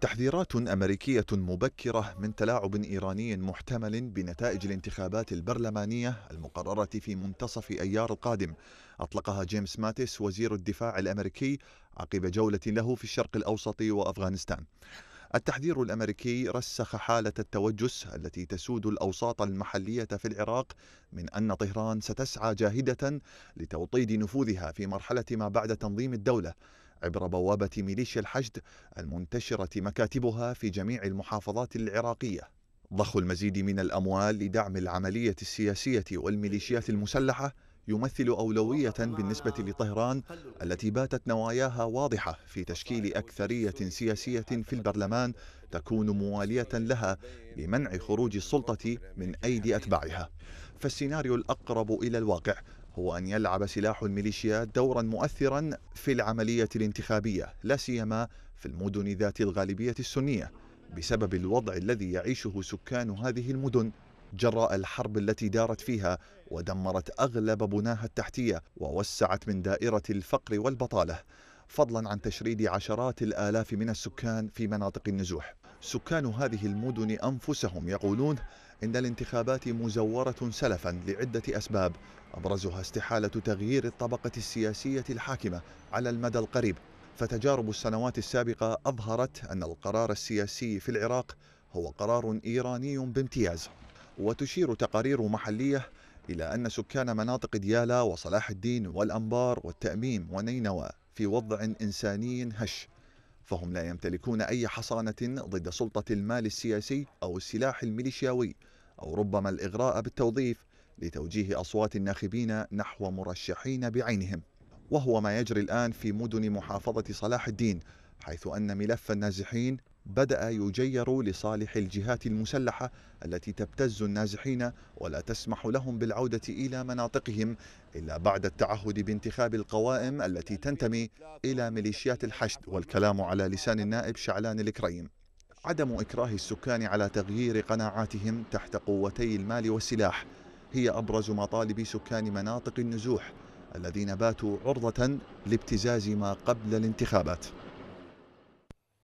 تحذيرات أمريكية مبكرة من تلاعب إيراني محتمل بنتائج الانتخابات البرلمانية المقررة في منتصف أيار القادم أطلقها جيمس ماتيس وزير الدفاع الأمريكي عقب جولة له في الشرق الأوسط وأفغانستان التحذير الامريكي رسخ حاله التوجس التي تسود الاوساط المحليه في العراق من ان طهران ستسعى جاهده لتوطيد نفوذها في مرحله ما بعد تنظيم الدوله عبر بوابة ميليشيا الحشد المنتشرة مكاتبها في جميع المحافظات العراقية ضخ المزيد من الأموال لدعم العملية السياسية والميليشيات المسلحة يمثل أولوية بالنسبة لطهران التي باتت نواياها واضحة في تشكيل أكثرية سياسية في البرلمان تكون موالية لها لمنع خروج السلطة من أيدي أتباعها فالسيناريو الأقرب إلى الواقع هو أن يلعب سلاح الميليشيات دورا مؤثرا في العملية الانتخابية لا سيما في المدن ذات الغالبية السنية بسبب الوضع الذي يعيشه سكان هذه المدن جراء الحرب التي دارت فيها ودمرت أغلب بناها التحتية ووسعت من دائرة الفقر والبطالة فضلا عن تشريد عشرات الآلاف من السكان في مناطق النزوح سكان هذه المدن أنفسهم يقولون إن الانتخابات مزورة سلفا لعدة أسباب أبرزها استحالة تغيير الطبقة السياسية الحاكمة على المدى القريب فتجارب السنوات السابقة أظهرت أن القرار السياسي في العراق هو قرار إيراني بامتياز وتشير تقارير محلية إلى أن سكان مناطق ديالا وصلاح الدين والأنبار والتأميم ونينوى في وضع إنساني هش فهم لا يمتلكون أي حصانة ضد سلطة المال السياسي أو السلاح الميليشياوي أو ربما الإغراء بالتوظيف لتوجيه أصوات الناخبين نحو مرشحين بعينهم وهو ما يجري الآن في مدن محافظة صلاح الدين حيث أن ملف النازحين بدأ يجير لصالح الجهات المسلحة التي تبتز النازحين ولا تسمح لهم بالعودة إلى مناطقهم إلا بعد التعهد بانتخاب القوائم التي تنتمي إلى ميليشيات الحشد والكلام على لسان النائب شعلان الكريم عدم إكراه السكان على تغيير قناعاتهم تحت قوتي المال والسلاح هي أبرز مطالب سكان مناطق النزوح الذين باتوا عرضة لابتزاز ما قبل الانتخابات